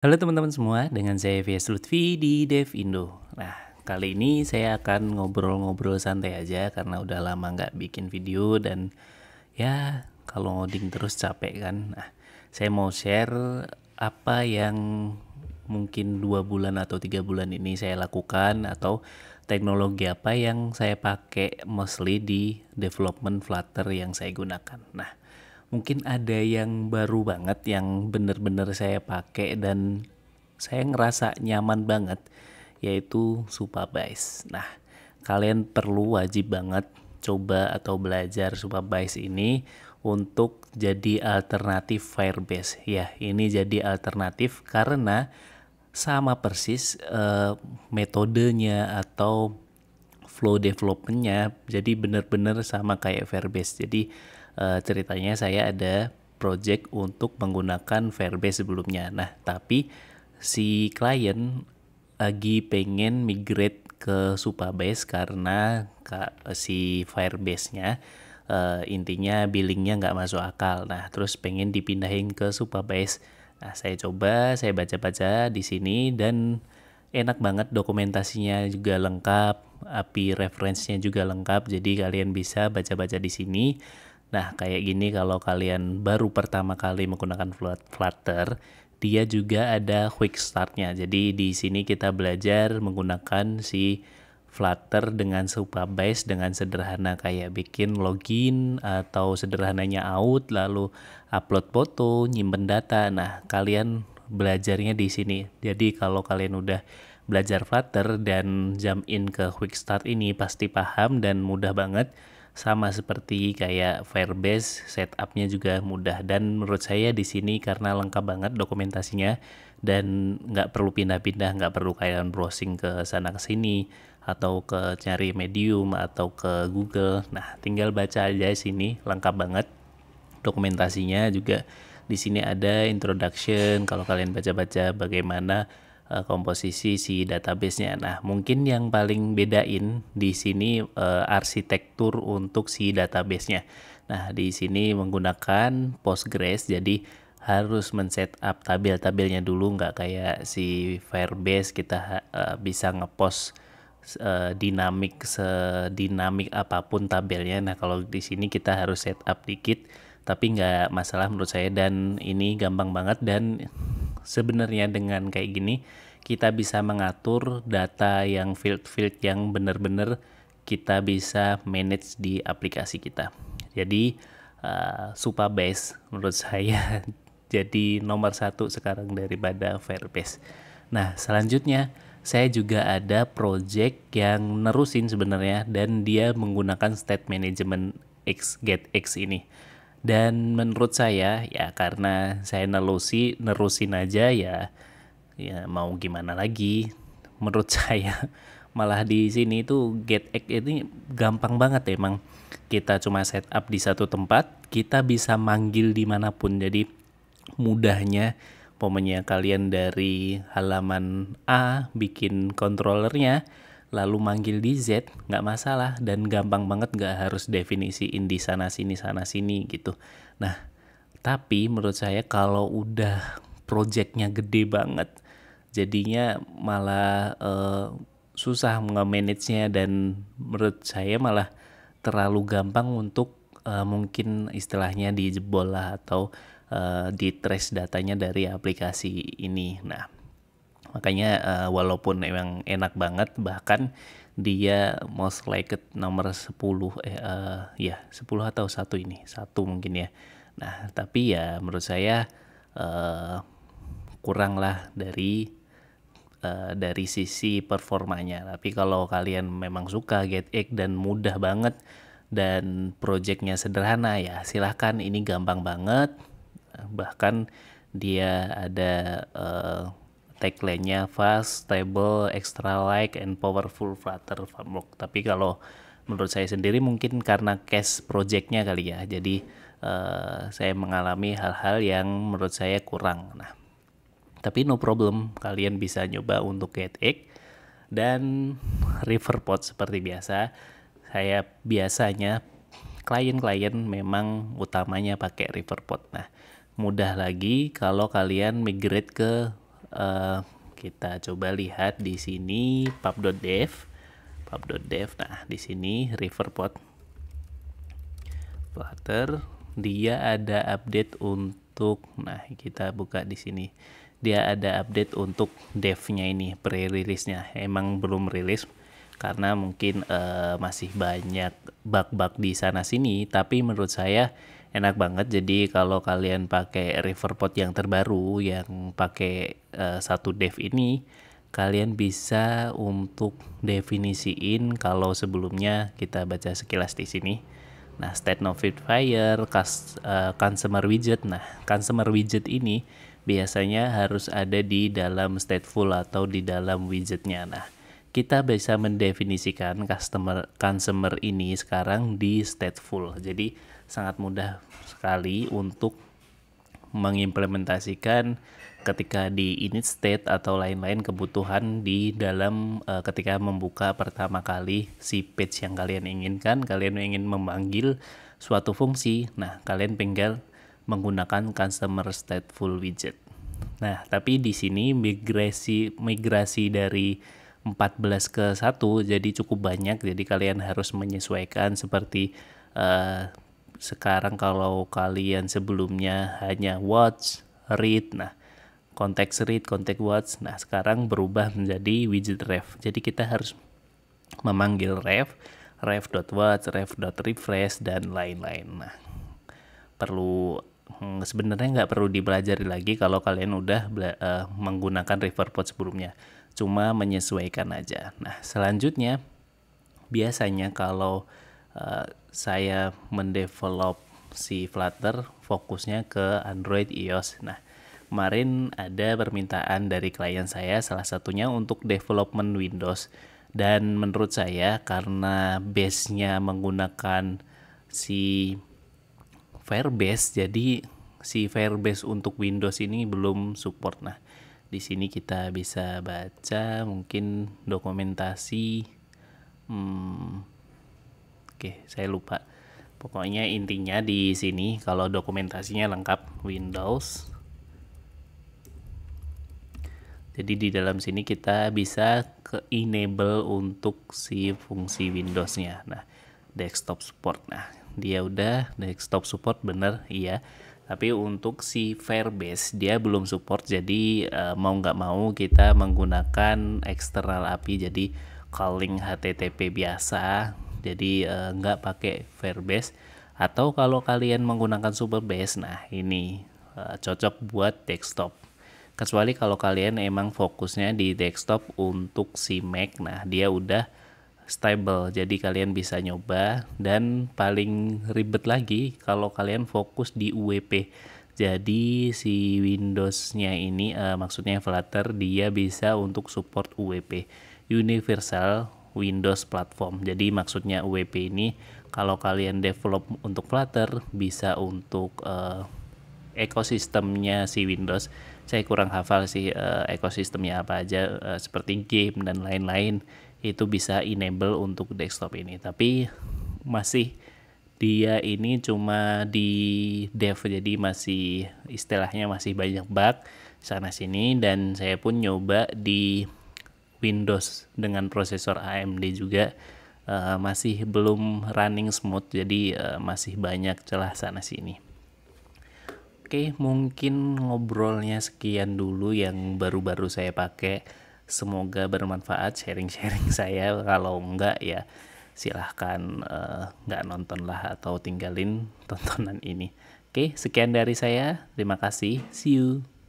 Halo teman-teman semua, dengan saya VS Lutfi di Dev Indo. Nah, kali ini saya akan ngobrol-ngobrol santai aja karena udah lama nggak bikin video dan ya kalau ngoding terus capek kan. Nah, saya mau share apa yang mungkin dua bulan atau tiga bulan ini saya lakukan atau teknologi apa yang saya pakai mostly di development Flutter yang saya gunakan. Nah, mungkin ada yang baru banget yang bener-bener saya pakai dan saya ngerasa nyaman banget yaitu Supabase. Nah, kalian perlu wajib banget coba atau belajar Supabase ini untuk jadi alternatif Firebase. Ya, ini jadi alternatif karena sama persis uh, metodenya atau flow developmentnya jadi benar-benar sama kayak Firebase jadi uh, ceritanya saya ada project untuk menggunakan Firebase sebelumnya nah tapi si klien lagi pengen migrate ke Supabase karena si Firebase-nya uh, intinya billingnya nggak masuk akal. Nah, terus pengen dipindahin ke Supabase. Nah, saya coba, saya baca-baca di sini dan enak banget dokumentasinya juga lengkap, API referensinya juga lengkap, jadi kalian bisa baca-baca di sini. Nah, kayak gini kalau kalian baru pertama kali menggunakan Flutter, dia juga ada quick startnya. Jadi di sini kita belajar menggunakan si Flutter dengan base dengan sederhana kayak bikin login atau sederhananya out lalu upload foto, nyimpen data. Nah, kalian belajarnya di sini. Jadi kalau kalian udah belajar Flutter dan jump in ke Quick Start ini pasti paham dan mudah banget. Sama seperti kayak Firebase, setupnya juga mudah. Dan menurut saya di sini karena lengkap banget dokumentasinya dan nggak perlu pindah-pindah, nggak perlu kalian browsing ke sana ke sini atau ke cari Medium atau ke Google. Nah, tinggal baca aja sini, lengkap banget dokumentasinya juga di sini ada introduction kalau kalian baca-baca bagaimana uh, komposisi si databasenya Nah, mungkin yang paling bedain di sini uh, arsitektur untuk si databasenya Nah, di sini menggunakan Postgres, jadi harus men-setup tabel-tabelnya dulu, nggak kayak si Firebase kita uh, bisa ngepost uh, dinamik sedinamik apapun tabelnya. Nah, kalau di sini kita harus setup dikit tapi nggak masalah menurut saya dan ini gampang banget dan sebenarnya dengan kayak gini kita bisa mengatur data yang field-field yang benar-benar kita bisa manage di aplikasi kita. Jadi uh, Supabase menurut saya jadi nomor satu sekarang daripada Firebase. Nah selanjutnya saya juga ada project yang nerusin sebenarnya dan dia menggunakan state management X get X ini dan menurut saya ya karena saya nerusi nerusin aja ya ya mau gimana lagi menurut saya malah di sini itu get egg ini gampang banget ya, emang kita cuma setup di satu tempat kita bisa manggil dimanapun jadi mudahnya pokoknya kalian dari halaman A bikin kontrolernya lalu manggil di Z nggak masalah dan gampang banget nggak harus definisiin di sana sini sana sini gitu nah tapi menurut saya kalau udah projectnya gede banget jadinya malah uh, susah nge-manage-nya dan menurut saya malah terlalu gampang untuk uh, mungkin istilahnya dijebol lah atau uh, di trace datanya dari aplikasi ini. Nah, Makanya uh, walaupun emang enak banget bahkan dia most liked nomor 10 eh uh, ya 10 atau satu ini, satu mungkin ya. Nah, tapi ya menurut saya uh, eh, lah dari uh, dari sisi performanya. Tapi kalau kalian memang suka Get Egg dan mudah banget dan projectnya sederhana ya silahkan ini gampang banget bahkan dia ada uh, tagline-nya fast, stable, extra light, and powerful Flutter framework. Tapi kalau menurut saya sendiri mungkin karena case nya kali ya, jadi uh, saya mengalami hal-hal yang menurut saya kurang. Nah, tapi no problem, kalian bisa nyoba untuk get egg dan river pot seperti biasa. Saya biasanya klien-klien memang utamanya pakai river pot. Nah, mudah lagi kalau kalian migrate ke uh, kita coba lihat di sini pub.dev pub.dev nah di sini riverpod flutter dia ada update untuk nah kita buka di sini dia ada update untuk devnya ini pre-release-nya emang belum rilis karena mungkin uh, masih banyak bug-bug di sana sini tapi menurut saya enak banget jadi kalau kalian pakai pot yang terbaru yang pakai uh, satu dev ini kalian bisa untuk definisiin kalau sebelumnya kita baca sekilas di sini nah state notifier kas, uh, consumer widget nah consumer widget ini biasanya harus ada di dalam stateful atau di dalam widgetnya nah kita bisa mendefinisikan customer consumer ini sekarang di stateful. Jadi sangat mudah sekali untuk mengimplementasikan ketika di init state atau lain-lain kebutuhan di dalam uh, ketika membuka pertama kali si page yang kalian inginkan, kalian ingin memanggil suatu fungsi. Nah, kalian tinggal menggunakan customer stateful widget. Nah, tapi di sini migrasi migrasi dari 14 ke 1 jadi cukup banyak jadi kalian harus menyesuaikan seperti uh, sekarang kalau kalian sebelumnya hanya watch, read, nah konteks read, konteks watch, nah sekarang berubah menjadi widget ref. Jadi kita harus memanggil ref, ref.watch, ref.refresh, dan lain-lain. Nah, perlu hmm, sebenarnya nggak perlu dipelajari lagi kalau kalian udah uh, menggunakan Riverpod sebelumnya cuma menyesuaikan aja. Nah, selanjutnya biasanya kalau uh, saya mendevelop si Flutter fokusnya ke Android iOS. Nah, kemarin ada permintaan dari klien saya salah satunya untuk development Windows dan menurut saya karena base-nya menggunakan si Firebase jadi si Firebase untuk Windows ini belum support. Nah, di sini kita bisa baca mungkin dokumentasi. Hmm, Oke, saya lupa. Pokoknya intinya di sini kalau dokumentasinya lengkap Windows. Jadi di dalam sini kita bisa ke enable untuk si fungsi Windows-nya. Nah, desktop support. Nah, dia udah desktop support bener iya tapi untuk si Firebase dia belum support jadi uh, mau nggak mau kita menggunakan eksternal API jadi calling HTTP biasa jadi uh, nggak pakai Firebase. atau kalau kalian menggunakan Superbase nah ini uh, cocok buat desktop kecuali kalau kalian emang fokusnya di desktop untuk si Mac nah dia udah stable. Jadi kalian bisa nyoba dan paling ribet lagi kalau kalian fokus di UWP. E Jadi si Windows-nya ini uh, maksudnya Flutter dia bisa untuk support UWP e Universal Windows Platform. Jadi maksudnya UWP e ini kalau kalian develop untuk Flutter bisa untuk uh, ekosistemnya si Windows. Saya kurang hafal sih uh, ekosistemnya apa aja uh, seperti game dan lain-lain itu bisa enable untuk desktop ini tapi masih dia ini cuma di dev jadi masih istilahnya masih banyak bug sana sini dan saya pun nyoba di Windows dengan prosesor AMD juga uh, masih belum running smooth jadi uh, masih banyak celah sana sini. Oke, mungkin ngobrolnya sekian dulu yang baru-baru saya pakai Semoga bermanfaat sharing-sharing saya. Kalau enggak ya silahkan uh, nonton lah atau tinggalin tontonan ini. Oke, sekian dari saya. Terima kasih. See you.